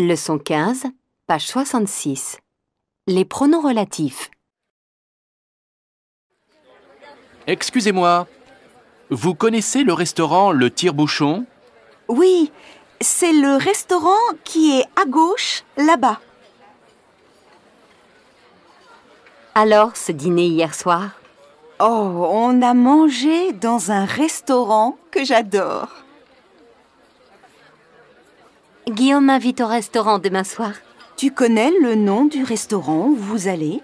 Leçon 15, page 66. Les pronoms relatifs. Excusez-moi, vous connaissez le restaurant Le Tire-Bouchon Oui, c'est le restaurant qui est à gauche, là-bas. Alors, ce dîner hier soir Oh, on a mangé dans un restaurant que j'adore. Guillaume m'invite au restaurant demain soir. Tu connais le nom du restaurant où vous allez